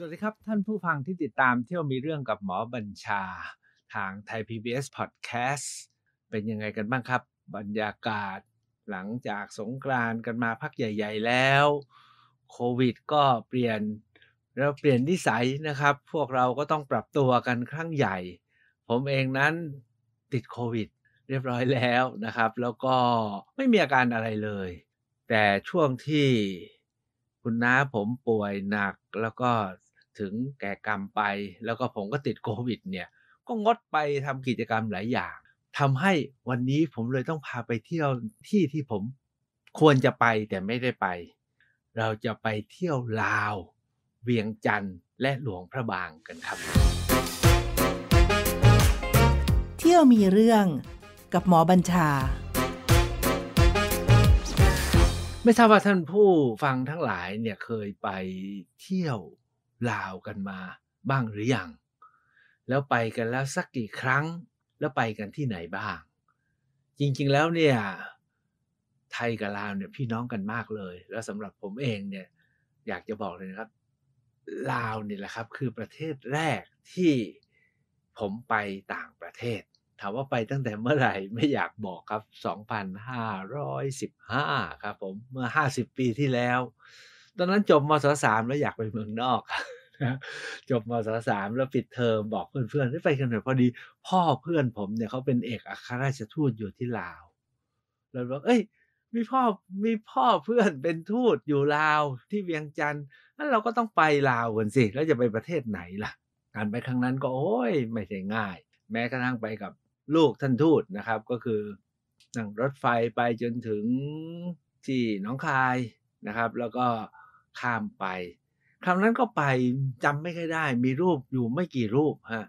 สวัสดีครับ ท่านผู้ฟังที่ติดตามเที่ยวมีเรื่องกับหมอบัญชาทางไทย PBS Podcast เป็นยังไงกันบ้างครับ บรรยากาศหลังจากสงกรานกันมาพักใหญ่ ๆแล้วโควิด ก็เปลี่ยน แล้วเปลี่ยนนิสัยนะครับ พวกเราก็ต้องปรับตัวกันครั้งใหญ่ ผมเองนั้นติดโควิด เรียบร้อยแล้วนะครับ แล้วก็ไม่มีอาการอะไรเลย แต่ช่วงที่คุณน้าผมป่วยหนักแล้วก็ถึงแก่กรรมไปแล้วก็ผมก็ติดโควิดเนี่ยก็งดไปทำกิจกรรมหลายอย่างทำให้วันนี้ผมเลยต้องพาไปเที่ยวที่ที่ผมควรจะไปแต่ไม่ได้ไป เราจะไปเที่ยวลาว เวียงจันทร์และหลวงพระบางกันครับ เที่ยวมีเรื่องกับหมอบัญชา ไม่ทราบว่าท่านผู้ฟังทั้งหลายเนี่ยเคยไปเที่ยวลาวกันมาบ้างหรืออยัง แล้วไปกันแล้วสักกี่ครั้ง แล้วไปกันที่ไหนบ้าง จริงๆแล้วเนี่ย ไทยกับลาวเนี่ยพี่น้องกันมากเลย แล้วสำหรับผมเองเนี่ยอยากจะบอกเลยนะครับลาวเนี่ยแหละครับ คือประเทศแรกที่ผมไปต่างประเทศ ถามว่าไปตั้งแต่เมื่อไหร่ไม่อยากบอกครับ 2,515 ครับ ผมเมื่อ 50 ปีที่แล้วตอนนั้นจบมศสามแล้วอยากไปเมืองนอกจบมศสามแล้ว ปิดเทอมบอกเพื่อนๆได้ไปกันหน่อยพอดี พ่อเพื่อนผมเนี่ยเขาเป็นเอกอัครราชทูตอยู่ที่ลาวเราบอกเอ้ย มีพ่อมีพ่อเพื่อนเป็นทูตอยู่ลาวที่เวียงจันทร์นั้นเราก็ต้องไปลาวกันสิแล้วจะไปประเทศไหนล่ะ การไปครั้งนั้นก็โอ้ยไม่ใช่ง่าย แม้กระทั่งไปกับลูกท่านทูตนะครับ ก็คือนั่งรถไฟไปจนถึงที่หนองคายนะครับ แล้วก็ข้ามไปคราวนั้นก็ไปจำไม่ค่อยได้ มีรูปอยู่ไม่กี่รูปฮะ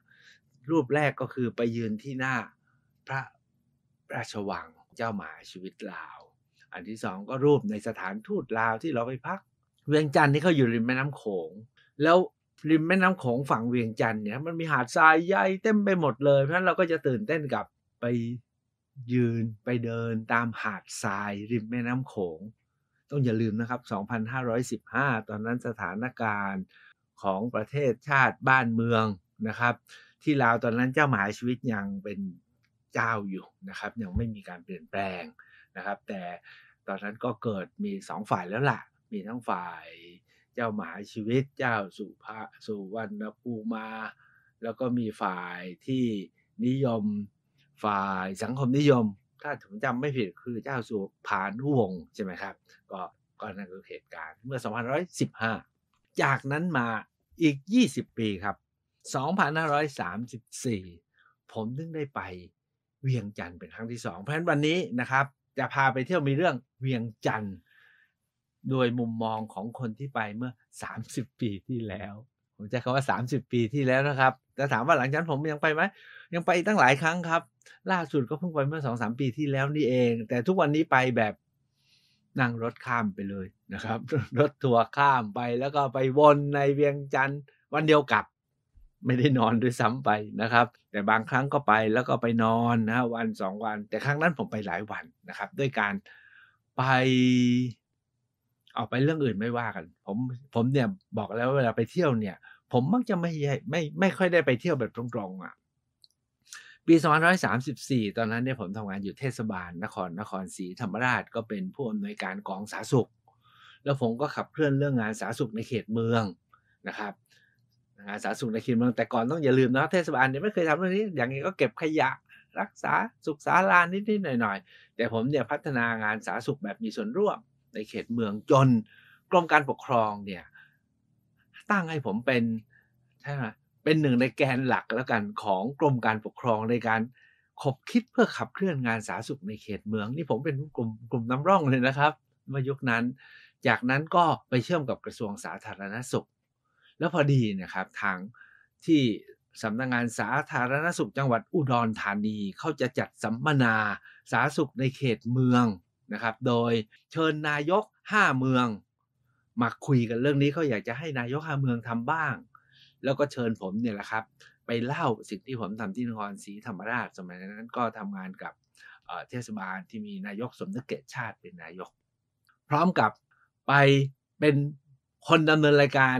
รูปแรกก็คือไปยืนที่หน้าพระราชวังเจ้าหมาชีวิตลาว อันที่สองก็รูปในสถานทูตลาวที่เราไปพัก เวียงจันทร์นี่เขาอยู่ริมแม่น้ำโขง แล้วริมแม่น้ำโขงฝั่งเวียงจันทร์เนี่ยมันมีหาดทรายใหญ่เต็มไปหมดเลยเพราะะนั้นเราก็จะตื่นเต้นกับไปยืนไปเดินตามหาดทรายริมแม่น้ำโขงต้องอย่าลืมนะครับ 2,515 ตอนนั้นสถานการณ์ของประเทศชาติบ้านเมืองนะครับ ที่ลาว ตอนนั้นเจ้าหมายชีวิตยังเป็นเจ้าอยู่นะครับยังไม่มีการเปลี่ยนแปลงนะครับ แต่ตอนนั้นก็เกิดมีสองฝ่ายแล้วล่ะ มีทั้งฝ่ายเจ้าหมายชีวิตเจ้าสุภาสุวรรณภูมา แล้วก็มีฝ่ายที่นิยมฝ่ายสังคมนิยมถ้าผมจำไม่ผิดคือเจ้าสุพานุวงศ์ใช่ไหมครับ ก็ก็นั่นคือเหตุการณ์เมื่อ2515 จากนั้นมาอีก 20 ปีครับ 2534 ผมถึงได้ไปเวียงจันทร์เป็นครั้งที่สองเพราะฉะนั้นวันนี้นะครับ จะพาไปเที่ยวมีเรื่องเวียงจันทร์โดยมุมมองของคนที่ไปเมื่อ 30 ปีที่แล้ว ผมจะคำว่า 30 ปีที่แล้วนะครับแต่ถามว่าหลังจากผมยังไปไหมยังไปอีกตั้งหลายครั้งครับ ล่าสุดก็เพิ่งไปเมื่อสองสามปีที่แล้วนี่เอง แต่ทุกวันนี้ไปแบบนั่งรถข้ามไปเลยนะครับ รถทัวร์ข้ามไปแล้วก็ไปวนในเวียงจันทร์วันเดียวกับ ไม่ได้นอนด้วยซ้ำไปนะครับ แต่บางครั้งก็ไปแล้วก็ไปนอนนะวันสองวัน แต่ครั้งนั้นผมไปหลายวันนะครับ ด้วยการไปออกไปเรื่องอื่นไม่ว่ากัน ผมผมเนี่ยบอกแล้วเวลาไปเที่ยวเนี่ยผมมักจะไม่ไม่ไม่ค่อยได้ไปเที่ยวแบบตรงๆอ่ะ ปี2534 ตอนนั้นเนี่ยผมทำงานอยู่เทศบาลนครนครศรีธรรมราชก็เป็นผู้อำนวยการกองสาสุข แล้วผมก็ขับเคลื่อนเรื่องงานสาสุขในเขตเมืองนะครับงานสาสุขในเขตเมืองแต่ก่อนต้องอย่าลืมนะเทศบาลเนี่ยไม่เคยทำเรื่องนี้อย่างนี้ก็เก็บขยะรักษาสุขสาลานนิดๆหน่อยๆ แต่ผมเนี่ยพัฒนางานสาสุขแบบมีส่วนร่วม ในเขตเมืองจนกรมการปกครองเนี่ยตั้งให้ผมเป็นใช่ไหมเป็นหนึ่งในแกนหลักแล้วกันของกรมการปกครองในการขบคิดเพื่อขับเคลื่อนงานสาธารณสุขในเขตเมืองนี่ผมเป็นกลุ่มกลุ่มน้ำร่องเลยนะครับเมื่อยุคนั้นจากนั้นก็ไปเชื่อมกับกระทรวงสาธารณสุข แล้วพอดีนะครับทางที่สำนักงงานสาธารณสุขจังหวัดอุดรธานีเขาจะจัดสัมมนาสาธารณสุขในเขตเมืองนะครับ โดยเชิญนายก 5 เมืองมาคุยกันเรื่องนี้เขาอยากจะให้นายกาเมืองทำบ้าง แล้วก็เชิญผมเนี่ยแหละครับ ไปเล่าสิ่งที่ผมทำที่นครศรีธรรมราช สมัยนั้นก็ทำงานกับเทศบาลที่มีนายกสมนึกเกตชาติเป็นนายก พร้อมกับไปเป็นคนดำเนินรายการ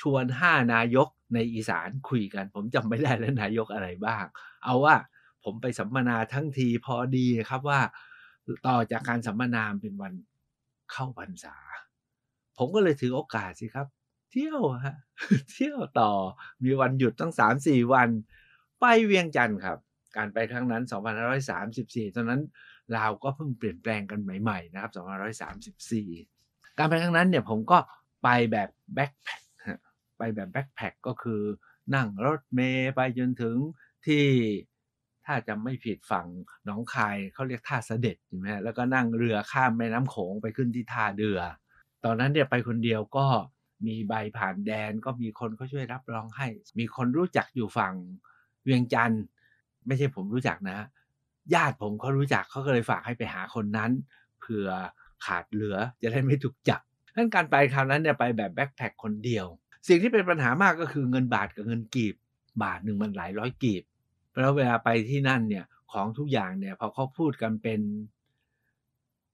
ชวนห้านายกในอีสานคุยกันผมจำไม่ได้แล้วนายกอะไรบ้าง เอาว่าผมไปสัมมนาทั้งทีพอดีครับว่า ต่อจากการสัมมนาเป็นวันเข้าพรรษาผมก็เลยถือโอกาสสิครับ เที่ยวฮะเที่ยวต่อมีวันหยุดตั้งสามสี่วัน ไปเวียงจันทร์ครับการไปครั้งนั้น2534 ตอนนั้นลาวก็เพิ่งเปลี่ยนแปลงกันใหม่ๆนะครับ2534 การไปครั้งนั้นเนี่ยผมก็ไปแบบแบ็คแพคไปแบบแบ็คแพคก็คือนั่งรถเมย์ไปจนถึงที่ถ้าจะไม่ผิดฝั่งหนองคายเขาเรียกท่าเสด็จใช่ไหมแล้วก็นั่งเรือข้ามแม่น้ำโขงไปขึ้นที่ท่าเดือตอนนั้นเนี่ยไปคนเดียวก็มีใบผ่านแดนก็มีคนเขาช่วยรับรองให้ มีคนรู้จักอยู่ฝั่งเวียงจันทร์ไม่ใช่ผมรู้จักนะญาติผมเขารู้จักเขาก็เลยฝากให้ไปหาคนนั้นเผื่อขาดเหลือจะได้ไม่ถูกจับนั่นการไปคราวนั้นเนี่ยไปแบบแบ็คแพคคนเดียว สิ่งที่เป็นปัญหามากก็คือเงินบาทกับเงินกีบ บาทหนึ่งมันหลายร้อยกีบแล้วเวลาไปที่นั่นเนี่ยของทุกอย่างเนี่ยพอเขาพูดกันเป็น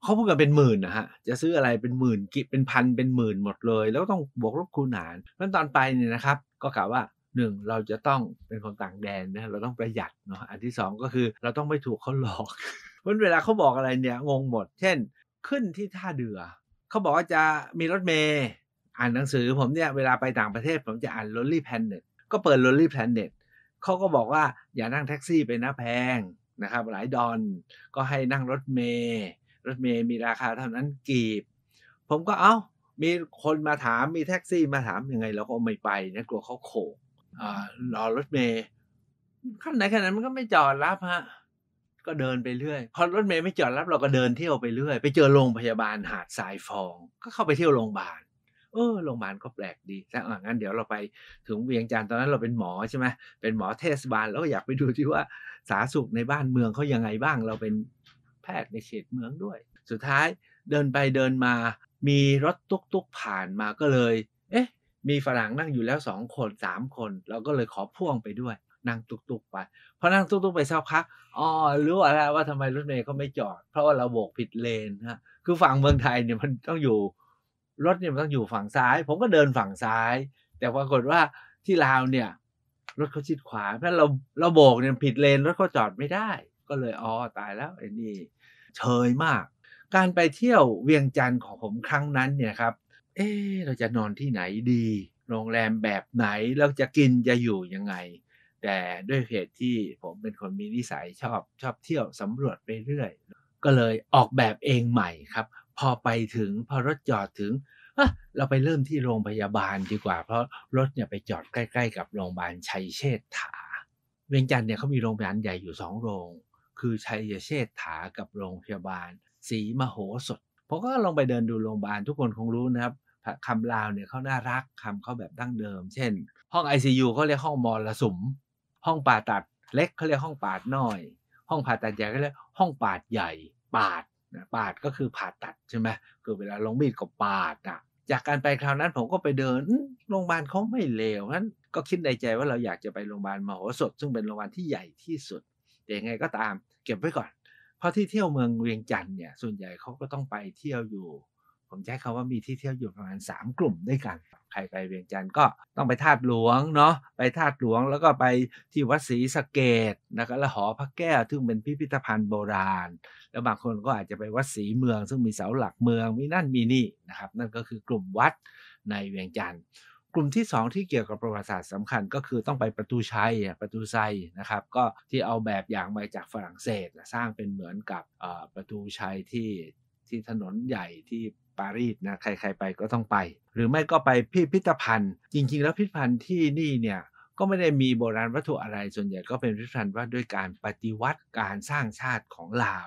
เขาพูดกันเป็นหมื่นนะฮะ จะซื้ออะไรเป็นหมื่นกิเป็นพันเป็นหมื่นหมดเลย แล้วต้องบวกลบคูณหารเพราะตอนไปเนี่ยนะครับ ก็กล่าวว่าหนึ่งเราจะต้องเป็นคนต่างแดนนะเราต้องประหยัดเนาะอันที่สองก็คือเราต้องไม่ถูกเขาหลอก เพราะเวลาเขาบอกอะไรเนี่ยงงหมด เช่น ขึ้นที่ท่าเดือ เขาบอกว่าจะมีรถเมย์อ่านหนังสือ ผมเนี่ยเวลาไปต่างประเทศ ผมจะอ่าน Lonely Planet ก็เปิด Lonely Planet เขาก็บอกว่าอย่านั่งแท็กซี่ไปนะแพงนะครับหลายดอน ก็ให้นั่งรถเมย์รถเมย์มีราคาเท่านั้นกีบ ผมก็เอา้ามีคนมาถามมีแท็กซี่มาถามยังไง เราก็ไม่ไปนะกลัวเขาโขกรอรถเมย์ขั้นไหนขั้นนั้นมันก็ไม่จอดรับฮะก็เดินไปเรื่อยพอรถเมย์ไม่จอดรับเราก็เดินเที่ยวไปเรื่อยไปเจอโรงพยาบาลหาดทรายฟอง ก็เข้าไปเที่ยวโรงพยาบาลเออโรงพยาบาลก็แปลกดีแล้วงั้น เดี๋ยวเราไป ถึงเวียงจันทร์ตอนนั้นเราเป็นหมอใช่ไหมเป็นหมอเทศบาลแล้วอยากไปดูที่ว่า สาสุขในบ้านเมืองเขายังไงบ้างเราเป็นแพทย์ในเขตเมืองด้วย สุดท้ายเดินไปเดินมา มีรถตุกตุกผ่านมาก็เลย เอ๊ะ มีฝรั่งนั่งอยู่แล้วสองคนสามคน เราก็เลยขอพ่วงไปด้วย นั่งตุกตุกไปพอนั่งตุกตุกไปสักพัก อ๋อ รู้อะไรว่าทำไมรถเมย์เขาไม่จอด เพราะว่าเราโบกผิดเลนฮะคือฝั่งเมืองไทยเนี่ยมันต้องอยู่ รถเนี่ยมันต้องอยู่ฝั่งซ้าย ผมก็เดินฝั่งซ้าย แต่ปรากฏว่าที่ลาวเนี่ย รถเขาชิดขวาเพราะเราเราโบกเนี่ยผิดเลน รถเขาจอดไม่ได้ก็เลยอ๋อตายแล้วไอ้นี่เฉยมาก การไปเที่ยวเวียงจันทร์ของผมครั้งนั้นเนี่ยครับเออเราจะนอนที่ไหนดี โรงแรมแบบไหนเราจะกินจะอยู่ยังไง แต่ด้วยเหตุที่ผมเป็นคนมีนิสัยชอบชอบเที่ยวสำรวจไปเรื่อย ก็เลยออกแบบเองใหม่ครับ พอไปถึง พอรถจอดถึงเราไปเริ่มที่โรงพยาบาลดีกว่า เพราะรถเนี่ยไปจอดใกล้ ๆ กับโรงพยาบาลชัยเชษฐา เวียงจันทร์เนี่ยเขามีโรงพยาบาลใหญ่อยู่สองโรงคือชัยเชษฐากับโรงพยาบาลศรีมโหสถผมก็ลองไปเดินดูโรงพยาบาล ทุกคนคงรู้นะครับคำลาวเนี่ยเขาน่ารักคำเขาแบบดั้งเดิม เช่น ห้อง ICU เขาเรียกห้องมอลสุม ห้องผ่าตัดเล็กเขาเรียกห้องปาดน้อย ห้องผ่าตัดใหญ่ก็เรียกห้องปาดใหญ่ ปาดนะปาดก็คือผ่าตัดใช่ไหมคือเวลาลงมีดก็ปาดอ่ะจากการไปคราวนั้นผมก็ไปเดินโรงพยาบาลเขาไม่เลวนั้นก็คิดในใจว่าเราอยากจะไปโรงพยาบาลมโหสถ ซึ่งเป็นโรงพยาบาลที่ใหญ่ที่สุดแต่ยังไงก็ตามเก็บไว้ก่อนเพราะที่เที่ยวเมืองเวียงจันทร์เนี่ยส่วนใหญ่เขาก็ต้องไปเที่ยวอยู่ ผมใช้คาว่ามีที่เที่ยวอยู่ประมาณ3กลุ่มด้วยกันใครไปเวียงจันทร์ก็ต้องไปธาตุหลวงเนาะไปธาตุหลวงแล้วก็ไปที่วัดศรีสะเกดนะครับและหอพระแก้วซึ่งเป็นพิพิธภัณฑ์โบราณ แล้วบางคนก็อาจจะไปวัดศรีเมือง ซึ่งมีเสาหลักเมืองมีนั่นมีนี่นะครับนั่นก็คือกลุ่มวัดในเวียงจันทร์กลุ่มที่2ที่เกี่ยวกับประวัติศาสตร์สำคัญก็คือต้องไปประตูชัยประตูไซนะครับ ก็ที่เอาแบบอย่างมาจากฝรั่งเศสสร้างเป็นเหมือนกับประตูชัยที่ที่ถนนใหญ่ที่ปารีสนะ ใครๆไปก็ต้องไป หรือไม่ก็ไปพิพิธภัณฑ์ จริง ๆ แล้วพิพิธภัณฑ์ที่นี่เนี่ยก็ไม่ได้มีโบราณวัตถุอะไร ส่วนใหญ่ก็เป็นพิพิธภัณฑ์ว่าด้วยการปฏิวัติการสร้างชาติของลาว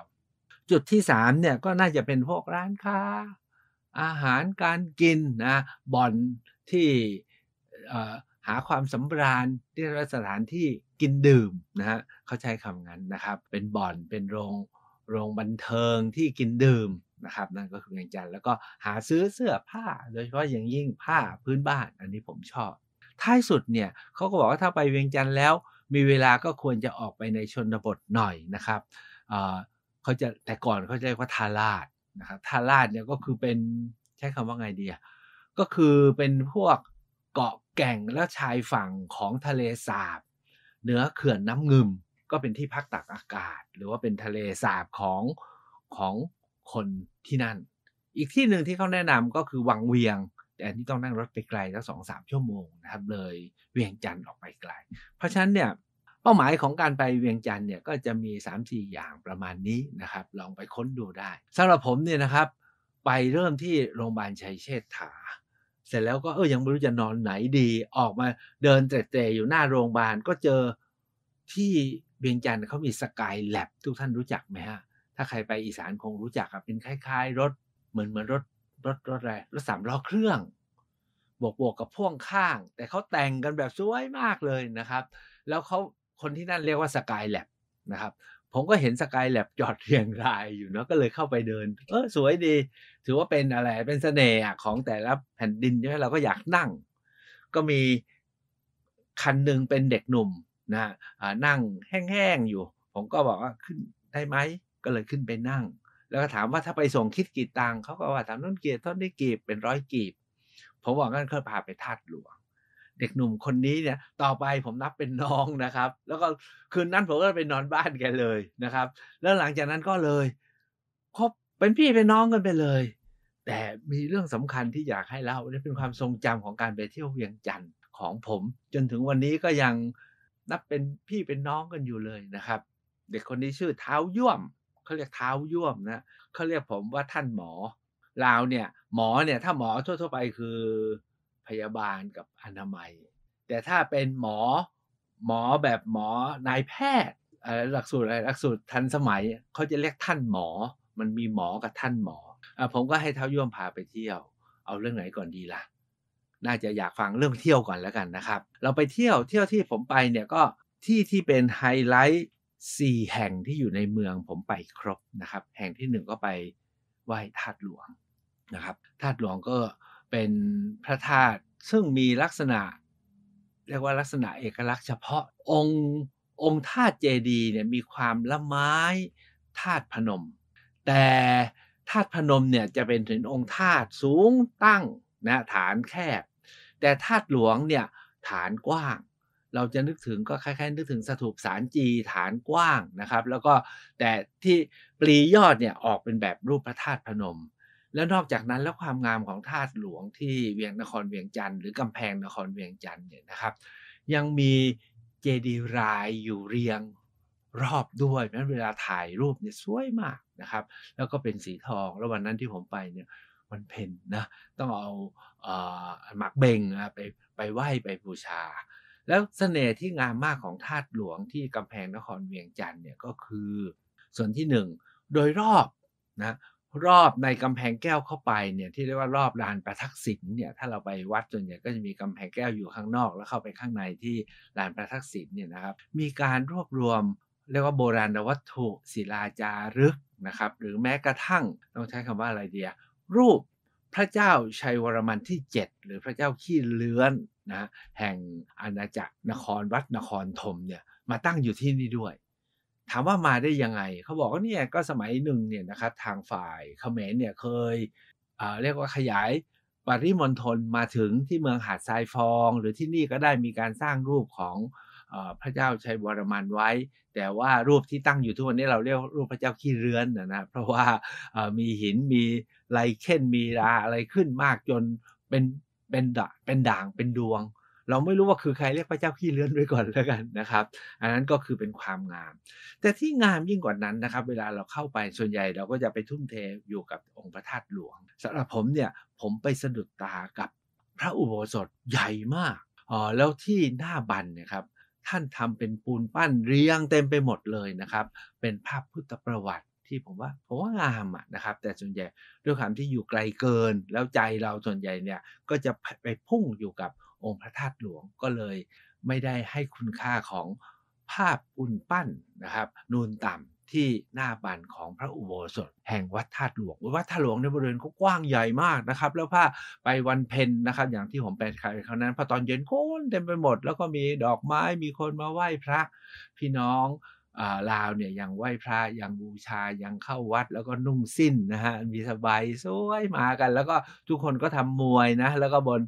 จุดที่3เนี่ยก็น่าจะเป็นพวกร้านค้าอาหารการกินนะบ่อนที่หาความสำราญที่สถานที่กินดื่มนะฮะเขาใช้คำนั้นนะครับเป็นบ่อนเป็นโรงโรงบันเทิงที่กินดื่มนะครับนั่นก็คือเวียงจันทร์แล้วก็หาซื้อเสื้อผ้า โดยเฉพาะอย่างยิ่งผ้าพื้นบ้านอันนี้ผมชอบท้ายสุดเนี่ยเขาก็บอกว่าถ้าไปเวียงจันทร์แล้ว มีเวลาก็ควรจะออกไปในชนบทหน่อยนะครับเขาจะแต่ก่อนเขาจะเรียกว่าทาราดนะครับทาราดเนี่ยก็คือเป็นใช้คำว่าไงดีอะก็คือเป็นพวกเกาะแก่งและชายฝั่งของทะเลสาบเหนือเขื่อนน้ำงึม ก็เป็นที่พักตักอากาศ หรือว่าเป็นทะเลสาบของของคนที่นั่น อีกที่หนึ่งที่เขาแนะนำก็คือวังเวียง แต่ทนี่ต้องนั่งรถไปไกลสักสองสามชั่วโมงนะครับเลยเวียงจันทร์ออกไปไกล เพราะฉะนั้นเนี่ยเป้าหมายของการไปเวียงจันทร์เนี่ยก็จะมี 3-4 อย่างประมาณนี้นะครับ ลองไปค้นดูได้สำหรับผมเนี่ยนะครับ ไปเริ่มที่โรงพยาบาลชัยเชษฐาเสร็จแล้วก็เออยังไม่รู้จะนอนไหนดีออกมาเดินเตะๆอยู่หน้าโรงพยาบาล ก็เจอที่เบียงจันทร์เขามีสกายแลบทุกท่านรู้จักไหมฮะถ้าใครไปอีสานคงรู้จักครับเป็นคล้ายๆ รถ เหมือนเหมือนรถรถรถอะไรรถสามล้อเครื่อง บวกบวกกับพ่วงข้าง แต่เขาแต่งกันแบบสวยมากเลยนะครับ แล้วเขาคนที่นั่นเรียกว่าสกายแลบนะครับผมก็เห็นสกายแลบจอดเรียงรายอยู่เนาะก็เลยเข้าไปเดินเออสวยดี ถือว่าเป็นอะไรเป็นสเสน่ห์ของแต่ละแผ่นดินใช่ไหมเราก็อยากนั่ง ก็มีคันหนึ่งเป็นเด็กหนุ่มนะฮะนั่งแห้งๆ อยู่ ผมก็บอกว่าขึ้นได้ไหมก็เลยขึ้นไปนั่ง แล้วก็ถามว่าถ้าไปส่งคิดกี่ตังเขาก็ว่าถามน้นเกียรท่านได้กี่เป็นร้อยกีบ ผมบอกงั้นเขาพาไปทาดหลวงเด็กหนุ่มคนนี้เนี่ยต่อไปผมนับเป็นน้องนะครับ แล้วก็คืนนั้นผมก็ไปนอนบ้านแกเลยนะครับ แล้วหลังจากนั้นก็เลยคบเป็นพี่เป็นน้องกันไปเลย แต่มีเรื่องสำคัญที่อยากให้เล่า นี่เป็นความทรงจำของการไปเที่ยวเวียงจันทร์ของผม จนถึงวันนี้ก็ยังนับเป็นพี่เป็นน้องกันอยู่เลยนะครับ เด็กคนนี้ชื่อเท้าย่วมเขาเรียกเท้าย่วมนะเขาเรียกผมว่าท่านหมอลาวเนี่ย หมอเนี่ย ถ้าหมอทั่ว ๆ ไปคือพยาบาลกับอนามัย แต่ถ้าเป็นหมอ หมอแบบหมอนายแพทย์หลักสูตรอะไรหลักสูตรทันสมัยเขาจะเรียกท่านหมอมันมีหมอกับท่านหมออผมก็ให้เท้าย่วมพาไปเที่ยว เอาเรื่องไหนก่อนดีละ่ะน่าจะอยากฟังเรื่องเที่ยวก่อนแล้วกันนะครับ เราไปเที่ยวเที่ยวที่ผมไปเนี่ยก็ที่ที่เป็นไฮไลท์สี่แห่งที่อยู่ในเมืองผมไปครบนะครับ แห่งที่หนึ่งก็ไปไหว้ธาตุหลวงนะครับธาตุหลวงก็เป็นพระธาตุซึ่งมีลักษณะ เรียกว่าลักษณะเอกลักษณ์เฉพาะองค์องค์ธาตุเจดีเนี่ยมีความละไม้ธาตุพนม แต่ธาตุพนมเนี่ยจะเป็นถึงองค์ธาตุสูงตั้งนะฐานแคบ แต่ธาตุหลวงเนี่ยฐานกว้าง เราจะนึกถึงก็คล้าย ๆ นึกถึงสถูปสารจีฐานกว้างนะครับแล้วก็แต่ที่ปลียอดเนี่ยออกเป็นแบบรูปพระธาตุพนมแล้วนอกจากนั้นแล้วความงามของธาตุหลวงที่เวียงนครเวียงจันทร์หรือกำแพงนครเวียงจันทร์เนี่ยนะครับ ยังมีเจดีย์รายอยู่เรียงรอบด้วยนั้นเวลาถ่ายรูปเนี่ยสวยมากนะครับ แล้วก็เป็นสีทองแล้ววันนั้นที่ผมไปเนี่ยมันเพ่นนะต้องเอาเออหมักเบงนะไปไปไหว้ไปบูชา แล้วสเสน่ห์ที่งามมากของธาตุหลวงที่กำแพงนครเวียงจันทร์เนี่ยก็คือส่วนที่หนึ่งโดยรอบนะรอบในกำแพงแก้วเข้าไปเนี่ยที่เรียกว่ารอบลานประทักษิณเนี่ยถ้าเราไปวัดส่วนใหญ่ก็จะมีกำแพงแก้วอยู่ข้างนอก แล้วเข้าไปข้างในที่ลานประทักษิณเนี่ยนะครับมีการรวบรวมเรียกว่าโบราณวัตถุศิลาจารึกนะครับหรือแม้กระทั่งต้องใช้คำว่าอะไรเดียรูปพระเจ้าชัยวรมันที่ 7 หรือพระเจ้าขี้เลื้อนนะแห่งอาณาจักรนครวัดนครธมเนี่ยมาตั้งอยู่ที่นี่ด้วยถามว่ามาได้ยังไง เขาบอกว่าเนี่ยก็สมัยหนึ่งเนี่ยนะครับทางฝ่าย เขมรเนี่ยเคย เรียกว่าขยายปริมณฑลมาถึงที่เมืองหาดทรายฟอง หรือที่นี่ก็ได้มีการสร้างรูปของพระเจ้าชัยวรมันไว้ แต่ว่ารูปที่ตั้งอยู่ทุกวันนี้เราเรียกรูปพระเจ้าขี้เรือนนะนะเพราะว่ามีหินมีไรเ่นมีราอะไรขึ้นมากจนเป็นเป็นด่างเป็นด่างเป็นดวงเราไม่รู้ว่าคือใครเรียกพระเจ้าขี้เลื้อนไว้ก่อนแล้วกันนะครับอันนั้นก็คือเป็นความงาม แต่ที่งามยิ่งกว่านั้นนะครับ เวลาเราเข้าไปส่วนใหญ่เราก็จะไปทุ่มเทอยู่กับองค์พระธาตุหลวงสำหรับผมเนี่ยผมไปสะดุดตากับพระอุโบสถใหญ่มากอ๋อแล้วที่หน้าบันเนี่ยครับ ท่านทำเป็นปูนปั้นเรียงเต็มไปหมดเลยนะครับ เป็นภาพพุทธประวัติที่ผมว่าผมว่างามอ่ะนะครับ แต่ส่วนใหญ่ด้วยความที่อยู่ไกลเกิน แล้วใจเราส่วนใหญ่เนี่ยก็จะไปพุ่งอยู่กับองค์พระธาตุหลวงก็เลยไม่ได้ให้คุณค่าของภาพอุ่นปั้นนะครับ นูนต่ำที่หน้าบานของพระอุโบสถ แห่งวัดธาตุหลวงวัดธาตุหลวงในบริเวณก็กว้างใหญ่มากนะครับ แล้วผ้าไปวันเพ็ญนะครับ อย่างที่ผมไปขายครั้งนั้นพอตอนเย็นโคนเต็มไปหมด แล้วก็มีดอกไม้มีคนมาไหว้พระพี่น้องลาวเนี่ยยังไหว้พระยังบูชายังเข้าวัดแล้วก็นุ่งสิ้นนะฮะมีสบายสวยมากัน แล้วก็ทุกคนก็ทำมวยนะ แล้วก็บน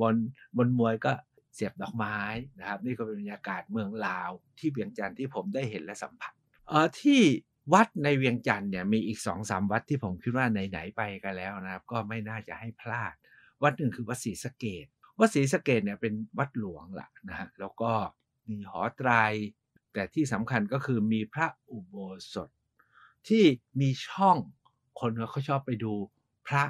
บนบนมวยก็เสียบดอกไม้นะครับนี่ก็เป็นบรรยากาศเมืองลาวที่เวียงจันทร์ที่ผมได้เห็นและสัมผัสเออที่วัดในเวียงจันทร์เนี่ยมีอีกสองสามวัดที่ผมคิดว่าไหนๆไปกันแล้วนะครับ ก็ไม่น่าจะให้พลาด วัดหนึ่งคือวัดศรีสะเกดวัดศรีสะเกดเนี่ยเป็นวัดหลวงล่ะนะฮะแล้วก็มีหอไตรแต่ที่สำคัญก็คือมีพระอุโบสถ ที่มีช่องคนเขาชอบไปดูพระ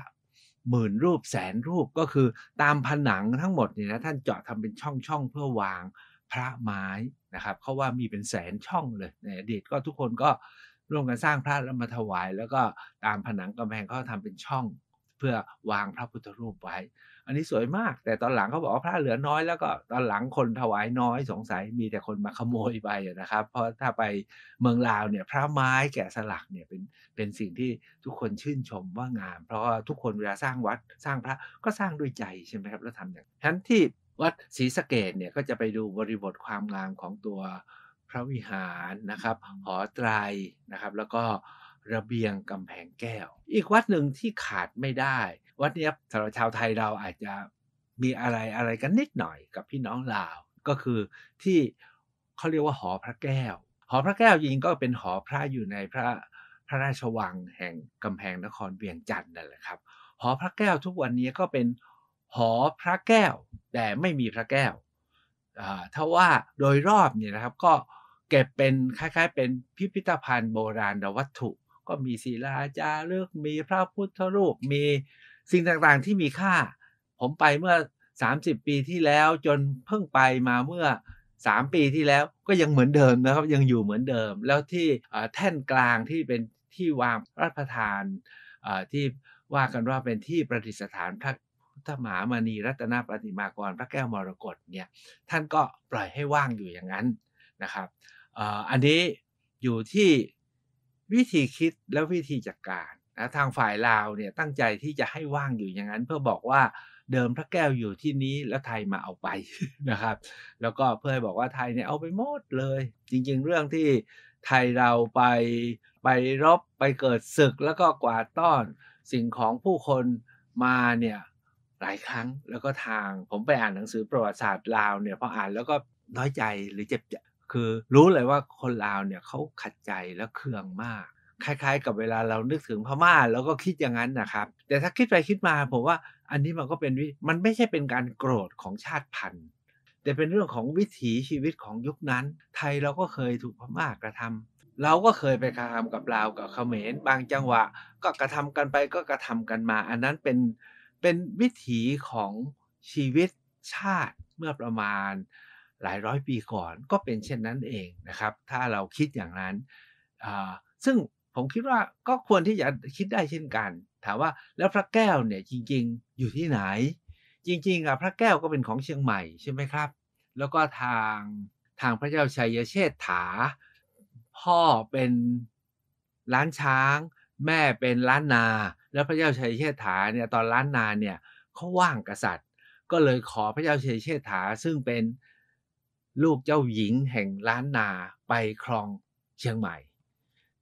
หมื่นรูปแสนรูปก็คือตามผนังทั้งหมดเนี่ยนะท่านเจาะทำเป็นช่องช่องเพื่อวางพระไม้นะครับเขาว่ามีเป็นแสนช่องเลย ในอดีตก็ทุกคนก็ร่วมกันสร้างพระแล้วมาถวาย แล้วก็ตามผนังกำแพงเขาทำเป็นช่องเพื่อวางพระพุทธรูปไว้อันนี้สวยมากแต่ตอนหลังเขาบอกว่าพระเหลือน้อยแล้วก็ ตอนหลังคนถวายน้อยสงสัยมีแต่คนมาขโมยไปนะครับ เพราะถ้าไปเมืองลาวเนี่ยพระไม้แกะสลักเนี่ยเป็นเป็นสิ่งที่ทุกคนชื่นชมว่างาม เพราะว่าทุกคนเวลาสร้างวัดสร้างพระก็สร้างด้วยใจใช่ไหมครับแล้วทำอย่างทั้นที่วัดศรีสะเกดเนี่ยก็จะไปดูบริบทความงามของตัวพระวิหารนะครับหอไตรนะครับ แล้วก็ระเบียงกำแพงแก้ว อีกวัดหนึ่งที่ขาดไม่ได้วันนี้สำหรับชาวไทยเราอาจจะมีอะไรอะไรกันนิดหน่อยกับพี่น้องลาวก็คือที่เขาเรียกว่าหอพระแก้ว หอพระแก้วยิงก็เป็นหอพระอยู่ในพระพระราชวังแห่งกำแพงนครเวียงจันทร์นั่นแหละครับ หอพระแก้วทุกวันนี้ก็เป็นหอพระแก้ว แต่ไม่มีพระแก้วถ้าว่าโดยรอบเนี่ยนะครับก็เก็บเป็นคล้าย ๆ เป็นพิพิธภัณฑ์โบราณวัตถุ ก็มีศิลาจารึกมีพระพุทธรูปมีสิ่งต่างๆที่มีค่าผมไปเมื่อ 30 ปีที่แล้วจนเพิ่งไปมาเมื่อ 3 ปีที่แล้วก็ยังเหมือนเดิมนะครับยังอยู่เหมือนเดิมแล้วที่แท่นกลางที่เป็นที่วางรัฐประทานที่ว่ากันว่าเป็นที่ประดิษฐานพระพุทธมหามณีรัตนปฏิมากรพระแก้วมรกตเนี่ยท่านก็ปล่อยให้ว่างอยู่อย่างนั้นนะครับอันนี้อยู่ที่วิธีคิดและวิธีจัดกการะทางฝ่ายลาวเนี่ยตั้งใจที่จะให้ว่างอยู่อย่างนั้นเพื่อบอกว่าเดิมพระแก้วอยู่ที่นี้แล้วไทยมาเอาไปนะครับ แล้วก็เพื่อบอกว่าไทยเนี่ยเอาไปหมดเลย จริงๆ เรื่องที่ไทยเราไปไปรบไปเกิดศึกแล้วก็กวาดต้อน สิ่งของผู้คนมาเนี่ยหลายครั้งแล้วก็ทางผมไปอ่านหนังสือประวัติศาสตร์ลาวเนี่ยพออ่านแล้วก็น้อยใจหรือเจ็บคือรู้เลยว่าคนลาวเนี่ยเขาขัดใจและเคืองมากคล้ายๆกับเวลาเรานึกถึงพม่าแล้วก็คิดอย่างนั้นนะครับ แต่ถ้าคิดไปคิดมาผมว่าอันนี้มันก็เป็นมันไม่ใช่เป็นการโกรธของชาติพันธุ์แต่เป็นเรื่องของวิถีชีวิตของยุคนั้น ไทยเราก็เคยถูกพม่ากระทำ เราก็เคยไปกระทำกับลาวกับเขมรบางจังหวะก็กระทำกันไปก็กระทำกันมา อันนั้นเป็น เป็นวิถีของชีวิตชาติเมื่อประมาณหลายร้อยปีก่อนก็เป็นเช่นนั้นเองนะครับ ถ้าเราคิดอย่างนั้นซึ่งผมคิดว่าก็ควรที่จะคิดได้เช่นกัน ถามว่าแล้วพระแก้วเนี่ยจริงๆอยู่ที่ไหนจริงๆอ่ะพระแก้วก็เป็นของเชียงใหม่ใช่ไหมครับแล้วก็ทางทางพระเจ้าชัยเชษฐา พ่อเป็นล้านช้างแม่เป็นล้านนาแล้วพระเจ้าชัยเชษฐาเนี่ยตอนล้านนาเนี่ยเขาว่างกษัตริย์ ก็เลยขอพระเจ้าชัยเชษฐาซึ่งเป็นลูกเจ้าหญิงแห่งล้านนาไปครองเชียงใหม่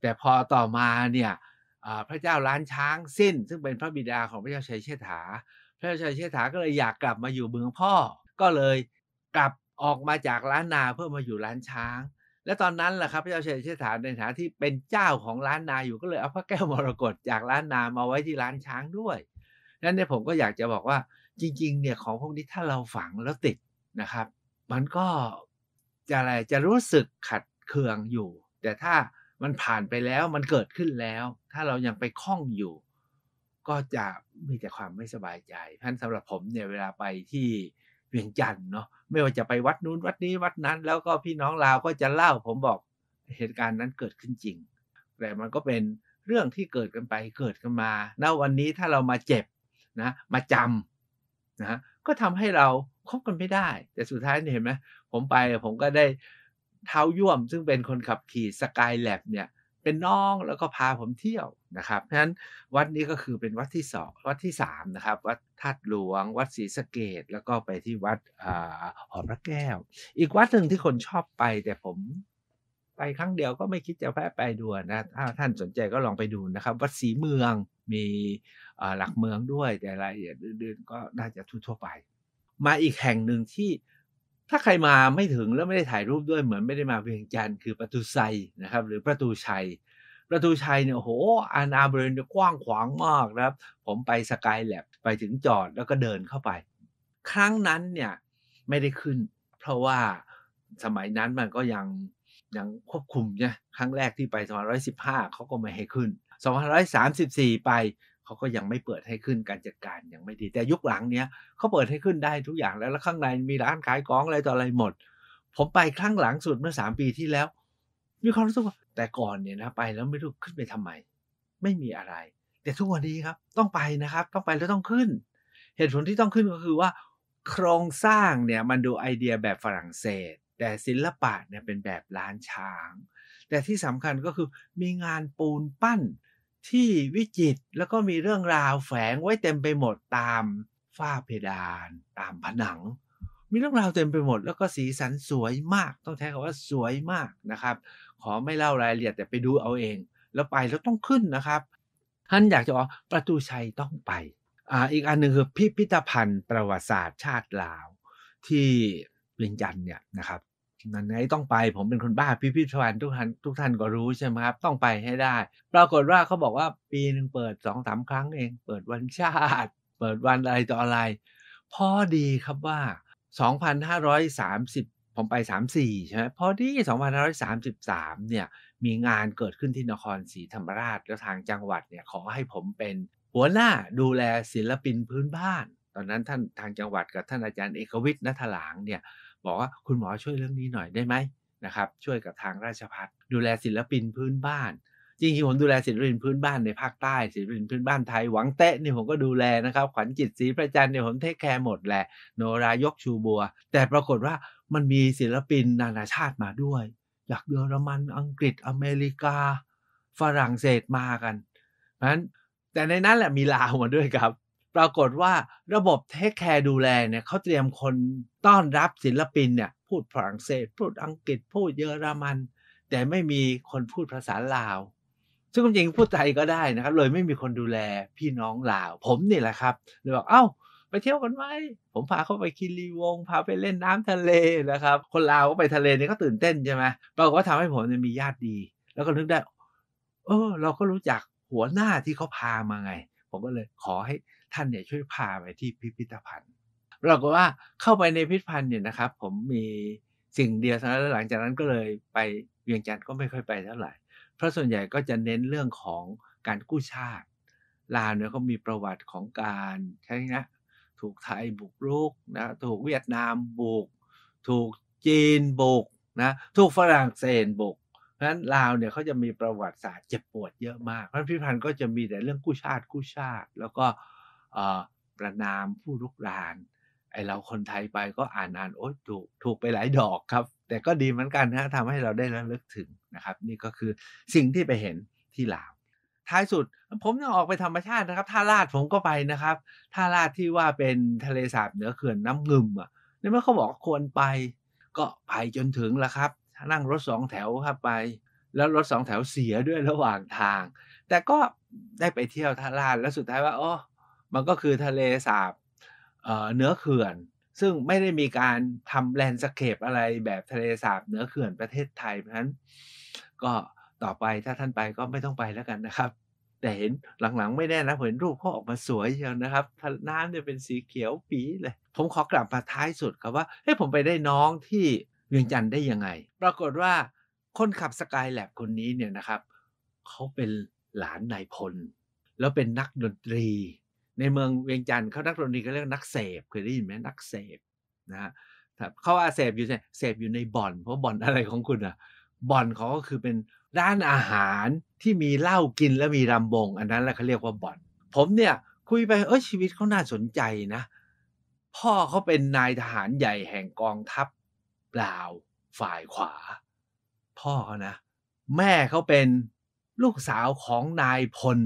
แต่พอต่อมาเนี่ยพระเจ้าล้านช้างสิ้น ซึ่งเป็นพระบิดาของพระเจ้าชัยเชษฐาพระเจ้าชัยเชษฐาก็เลยอยากกลับมาอยู่เมืองพ่อ ก็เลยกลับออกมาจากล้านนาเพื่อมาอยู่ล้านช้าง และตอนนั้นแหละครับพระเจ้าชัยเชษฐาในฐานะที่เป็นเจ้าของล้านนาอยู่ก็เลยเอาพระแก้วมรกตจากล้านนามาไว้ที่ล้านช้างด้วยนั้นเนี่ยผมก็อยากจะบอกว่าจริงๆเนี่ยของพวกนี้ถ้าเราฝังแล้วติดนะครับ มันก็จะอะไรจะรู้สึกขัดเคืองอยู่ แต่ถ้ามันผ่านไปแล้วมันเกิดขึ้นแล้ว ถ้าเรายังไปคล้องอยู่ ก็จะมีแต่ความไม่สบายใจท่านสำหรับผมเนี่ยเวลาไปที่เวียงจันทร์เนาะไม่ว่าจะไปวัดนู้นวัดนี้วัดนั้น แล้วก็พี่น้องลาวก็จะเล่า ผมบอกเหตุการณ์นั้นเกิดขึ้นจริง แต่มันก็เป็นเรื่องที่เกิดกันไปเกิดกันมาณวันนี้ถ้าเรามาเจ็บนะมาจำนะก็ทำให้เราคบกันไม่ได้ แต่สุดท้ายเห็นไหมผมไปผมก็ได้เท้าย่วมซึ่งเป็นคนขับขี่สกายแลบเนี่ย เป็นน้องแล้วก็พาผมเที่ยวนะครับเพราะฉะนั้นวัดนี้ก็คือเป็นวัดที่สองวัดที่สามนะครับ วัดธาตุหลวง วัดศรีสะเกดแล้วก็ไปที่วัดอหอพระแก้ว อีกวัดหนึ่งที่คนชอบไปแต่ผม ไปครั้งเดียวก็ไม่คิดจะแวะไปดูนะ ถ้าท่านสนใจก็ลองไปดูนะครับ วัดศรีเมืองมีหลักเมืองด้วยแต่รายละเอียดอื่น ๆ ก็น่าจะทั่วไป มาอีกแห่งหนึ่งที่ถ้าใครมาไม่ถึงแล้วไม่ได้ถ่ายรูปด้วยเหมือนไม่ได้มาเวียงจันทร์คือประตูไซนะครับ หรือประตูชัย ประตูชัยเนี่ยโหอันอาบริเวณกว้างขวางมากนะครับผมไปสกายแลบไปถึงจอดแล้วก็เดินเข้าไป ครั้งนั้นเนี่ยไม่ได้ขึ้น เพราะว่าสมัยนั้นมันก็ยังยังควบคุมเนี่ยครั้งแรกที่ไป 215เขาก็ไม่ให้ขึ้น234 ไปเขาก็ยังไม่เปิดให้ขึ้นการจัดการยังไม่ดีแต่ยุคหลังเนี้ยเขาเปิดให้ขึ้นได้ทุกอย่างแล้วแล้วข้างในมีร้านขาย้องอะไรต่ออะไรหมด ผมไปครั้งหลังสุดเมื่อสามปีที่แล้ว มีความรู้สึกว่าแต่ก่อนเนี่ยนะไปแล้วไม่รู้ขึ้นไปทำไมไม่มีอะไร แต่ทุกวันนี้ครับ ต้องไปนะครับต้องไปแล้วต้องขึ้น เหตุผลที่ต้องขึ้นก็คือว่า โครงสร้างเนี่ยมันดูไอเดียแบบฝรั่งเศส แต่ศิลปะเนี่ยเป็นแบบล้านช้าง แต่ที่สำคัญก็คือมีงานปูนปั้นที่วิจิตแล้วก็มีเรื่องราวแฝงไว้เต็มไปหมดตามฝ้าเพดาน ตามผนัง มีเรื่องราวเต็มไปหมดแล้วก็สีสันสวยมาก ต้องใช้คำว่าสวยมากนะครับ ขอไม่เล่ารายละเอียดแต่ไปดูเอาเองแล้วไปแล้วต้องขึ้นนะครับ ท่านอยากจะบอกประตูชัยต้องไปอ่าอีกอันหนึ่งคือพิพิธภัณฑ์ประวัติศาสตร์ชาติลาว ที่เวียงจันทร์เนี่ยนะครับนั่นไงต้องไปผมเป็นคนบ้าพิพิธภัณฑ์ทุกท่านทุกท่านก็รู้ใช่ไหมครับ ต้องไปให้ได้ ปรากฏว่าเขาบอกว่าปีหนึ่งเปิดสองสามครั้งเอง เปิดวันชาติ เปิดวันอะไรต่ออะไร พอดีครับว่า 2530 ผมไป 34 ใช่ไหมพอดี 2533เนี่ยมีงานเกิดขึ้นที่นครศรีธรรมราช แล้วทางจังหวัดเนี่ยขอให้ผมเป็น หัวหน้าดูแลศิลปินพื้นบ้าน ตอนนั้นท่านทางจังหวัดกับท่านอาจารย์เอกวิทย์นัทหลางเนี่ยบอกว่าคุณหมอช่วยเรื่องนี้หน่อยได้ไหมนะครับ ช่วยกับทางราชพัฒดูแลศิลปินพื้นบ้าน จริงๆผมดูแลศิลปินพื้นบ้านในภาคใต้ศิลปินพื้นบ้านไทย หวังเตะนี่ผมก็ดูแลนะครับ ขวัญจิตศรีประจันเนี่ยผมเทคแคร์หมดแหละโนรายกชูบัว แต่ปรากฏว่ามันมีศิลปินนานาชาติมาด้วย จากเยอรมันอังกฤษอเมริกา ฝรั่งเศสมากันเพราะฉะนั้นแต่ในนั้นแหละมีลาวมาด้วยครับปรากฏว่าระบบเทคแคร์ดูแลเนี่ยเขาเตรียมคนต้อนรับศิลปินเนี่ย พูดฝรั่งเศส พูดอังกฤษพูดเยอรมัน แต่ไม่มีคนพูดภาษาลาว ซึ่งจริงพูดไทยก็ได้นะครับ เลยไม่มีคนดูแลพี่น้องลาว ผมนี่แหละครับเลยบอกเอา้า ไปเที่ยวกันไหมผมพาเขาไปคิรีวงพาไปเล่นน้ำทะเลนะครับ คนลาวก็ไปทะเลนี่ก็ตื่นเต้นใช่ไหมปรากฏว่าทำให้ผมมีญาติดี แล้วก็นึกได้เออเราก็รู้จักหัวหน้าที่เขาพามาไง ผมก็เลยขอให้ท่านเนี่ยช่วยพาไปที่พิพิธภัณฑ์ เราก็ว่าเข้าไปในพิพิธภัณฑ์เนี่ยนะครับผมมีสิ่งเดียวสำหรับหลังจากนั้นก็เลยไปเวียงจันทร์ก็ไม่ค่อยไปเท่าไหร่ เพราะส่วนใหญ่ก็จะเน้นเรื่องของการกู้ชาติ ลาวเนี่ยเขามีประวัติของการใช่หมถูกไทยบุกรุกนะ ถูกเวียดนามบุก ถูกจีนบุกนะ ถูกฝรั่งเศสบุก เพราะฉะนั้นลาวเนี่ยเขาจะมีประวัติศาสตร์เจ็บปวดเยอะมาก เพราะพิพันธ์ก็จะมีแต่เรื่องกู้ชาติกู้ชาติแล้วก็ประนามผู้ลุกราน ไอเราคนไทยไปก็อ่านอ่านโอ๊ถูกถูกไปหลายดอกครับ แต่ก็ดีเหมือนกันนะทำให้เราได้ระลึกถึงนะครับ นี่ก็คือสิ่งที่ไปเห็นที่ลาว ท้ายสุดผมจะออกไปธรรมชาตินะครับท่าลาดผมก็ไปนะครับท่าลาดที่ว่าเป็นทะเลสาบเหนือเขื่อน น้ำงึมอ่ะนี่เมื่อเขาบอกควรไป ก็ไปจนถึงละครับนั่งรถสองแถวครับไปแล้วรถสองแถวเสียด้วยระหว่างทางแต่ก็ได้ไปเที่ยวท่าลาดแล้วสุดท้ายว่าอ๋อมันก็คือทะเลสาบเนื้อเขื่อน ซึ่งไม่ได้มีการทำแลนด์สเคปอะไรแบบทะเลสาบเนื้อเขื่อนประเทศไทย เพราะฉะนั้นก็ต่อไปถ้าท่านไปก็ไม่ต้องไปแล้วกันนะครับ แต่เห็นหลังๆไม่แน่นะ เห็นรูปเขาออกมาสวยเชียวนะครับ น้ำเนี่ยเป็นสีเขียวปีเลย ผมขอกลับมาท้ายสุดครับว่า เฮ้ยผมไปได้น้องที่เวียงจันทร์ได้ยังไง ปรากฏว่าคนขับสกายแลบคนนี้เนี่ยนะครับเขาเป็นหลานนายพล แล้วเป็นนักดนตรีในเมืองเวียงจันทร์เขานักดนตรีเขาเรียกนักเสพเคยได้ยินไหมนักเสพนะเขาอาเสพอยู่เสพอยู่ในบ่อน เพราะบ่อนอะไรของคุณอ่ะบ่อนเขาก็คือเป็นร้านอาหารที่มีเหล้ากินและมีรำบง อันนั้นแหละเขาเรียกว่าบ่อน ผมเนี่ยคุยไปเออชีวิตเขาน่าสนใจนะ พ่อเขาเป็นนายทหารใหญ่แห่งกองทัพเปล่าฝ่ายขวา พ่อเขานะแม่เขาเป็นลูกสาวของนายพล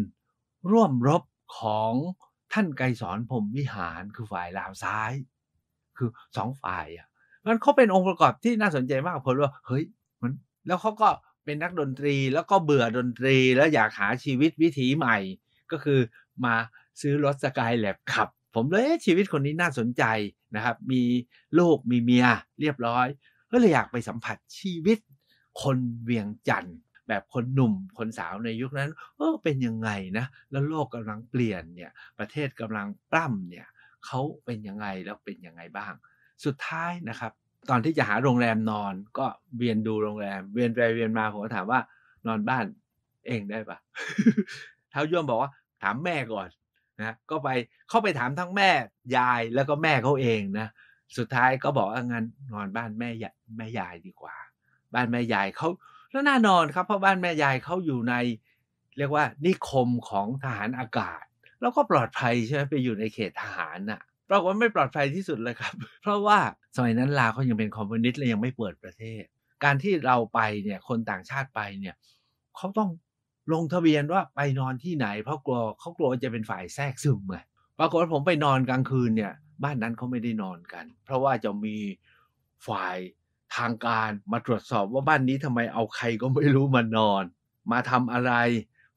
ร่วมรบของท่านไกรสอนพรมวิหารคือฝ่ายลาวซ้าย คือสองฝ่ายอ่ะมันเขาเป็นองค์ประกอบที่น่าสนใจมากผมว่าเฮ้ยมันแล้วเขาก็เป็นนักดนตรีแล้วก็เบื่อดนตรีแล้วอยากหาชีวิตวิถีใหม่ ก็คือมาซื้อรถสกายแลบขับ ผมเลย ชีวิตคนนี้น่าสนใจนะครับ มีลูกมีเมียเรียบร้อยก็เลยอยากไปสัมผัสชีวิตคนเวียงจันทร์แบบคนหนุ่ม คนสาวในยุคนั้นเออเป็นยังไงนะ แล้วโลกกำลังเปลี่ยนเนี่ย ประเทศกำลังปล้ำเนี่ยเขาเป็นยังไงแล้วเป็นยังไงบ้าง สุดท้ายนะครับ ตอนที่จะหาโรงแรมนอนก็เวียนดูโรงแรม เวียนไปเวียนมาผมก็ถามว่า นอนบ้านเองได้ปะท้าวย่อมบอกว่าถามแม่ก่อนนะก็ไปเข้าไปถามทั้งแม่ยายแล้วก็แม่เขาเองนะสุดท้ายก็บอกว่างั้นนอนบ้านแม่แม่ยายดีกว่า บ้านแม่ยายเขาแล้วแน่นอนครับเพราะบ้านแม่ยายเขาอยู่ในเรียกว่านิคมของทหารอากาศ แล้วก็ปลอดภัยใช่ไหมไปอยู่ในเขตทหารน่ะปรากฏไม่ปลอดภัยที่สุดเลยครับ เพราะว่าสมัยนั้นลาวเขายังเป็นคอมมิวนิสต์และยังไม่เปิดประเทศ การที่เราไปเนี่ยคนต่างชาติไปเนี่ยเขาต้องลงทะเบียนว่าไปนอนที่ไหน เพราะกลัวเขากลัวจะเป็นฝ่ายแทรกซึมไงปรากฏว่าผมไปนอนกลางคืนเนี่ย บ้านนั้นเขาไม่ได้นอนกัน เพราะว่าจะมีฝ่ายทางการมาตรวจสอบว่าบ้านนี้ทำไมเอาใครก็ไม่รู้มานอน มาทำอะไร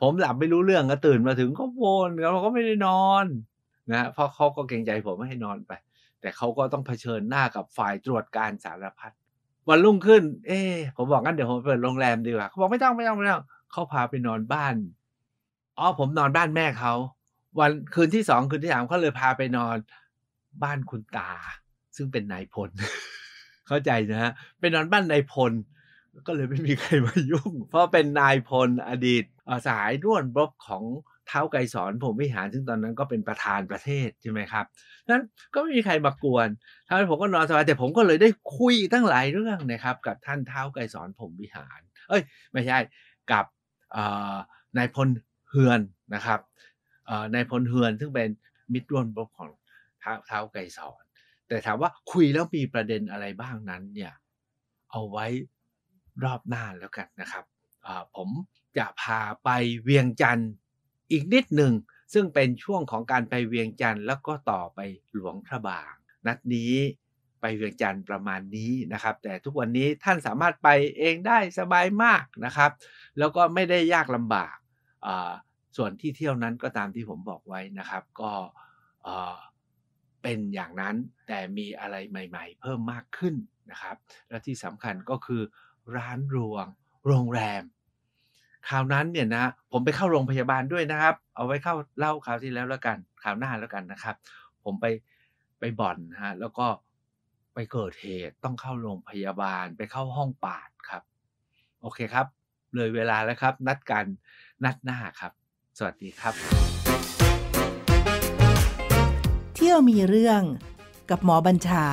ผมหลับไม่รู้เรื่องก็ตื่นมาถึงก็วนเราก็ไม่ได้นอนนะเพราะเขาก็เกรงใจผมไม่ให้นอนไป แต่เขาก็ต้องเผชิญหน้ากับฝ่ายตรวจการสารพัดวันรุ่งขึ้นเอ๊ผมบอกงั้น เดี๋ยวผมเปิดโรงแรมดีกว่าเขาบอกไม่ต้องไม่ต้องไม่ต้อง เขาพาไปนอนบ้านอ๋อผมนอนบ้านแม่เขาวันคืนที่สองคืนที่สามเขาเลยพาไปนอน บ้านคุณตา ซึ่งเป็นนายพลเข้าใจนะฮะเป็นนอนบ้านนายพล ก็เลยไม่มีใครมายุ่ง เพราะเป็นนายพลอดีตสายร่วนบล็อกของเท้าไกรสอนผมวิหาร ซึ่งตอนนั้นก็เป็นประธานประเทศใช่ไหมครับนั้นก็ไม่มีใครมากวนทำให้ผมก็นอนสบาย แต่ผมก็เลยได้คุยตั้งหลายเรื่องนะครับ กับท่านเท้าไกรสอนผมวิหาร เอ้ยไม่ใช่ กับนายพลเฮือนนะครับนายพลเฮือนซึ่งเป็นมิตรร่วมบอกของเท้าไกรสอนแต่ถามว่าคุยแล้วมีประเด็นอะไรบ้างนั้นเนี่ยเอาไว้รอบหน้าแล้วกันนะครับผมจะพาไปเวียงจันทร์อีกนิดหนึ่ง ซึ่งเป็นช่วงของการไปเวียงจันทร์แล้วก็ต่อไปหลวงพระบาง นัดนี้ไปเวียงจันทร์ประมาณนี้นะครับ แต่ทุกวันนี้ท่านสามารถไปเองได้สบายมากนะครับ แล้วก็ไม่ได้ยากลำบาก ส่วนที่เที่ยวนั้นก็ตามที่ผมบอกไว้นะครับก็เป็นอย่างนั้นแต่มีอะไรใหม่ๆ เพิ่มมากขึ้นนะครับ และที่สำคัญก็คือร้านรวงโรงแรมคราวนั้นเนี่ยนะผมไปเข้าโรงพยาบาลด้วยนะครับ เอาไว้เข้าเล่าคราวที่แล้วแล้วกัน คราวหน้าแล้วกันนะครับ ผมไปไปบ่อนฮะแล้วก็ไปเกิดเหตุต้องเข้าโรงพยาบาล ไปเข้าห้องปาดครับโอเคครับ เลยเวลาแล้วครับนัดกันนัดหน้าครับ สวัสดีครับ่ยวมีเรื่องกับหมอบัญชา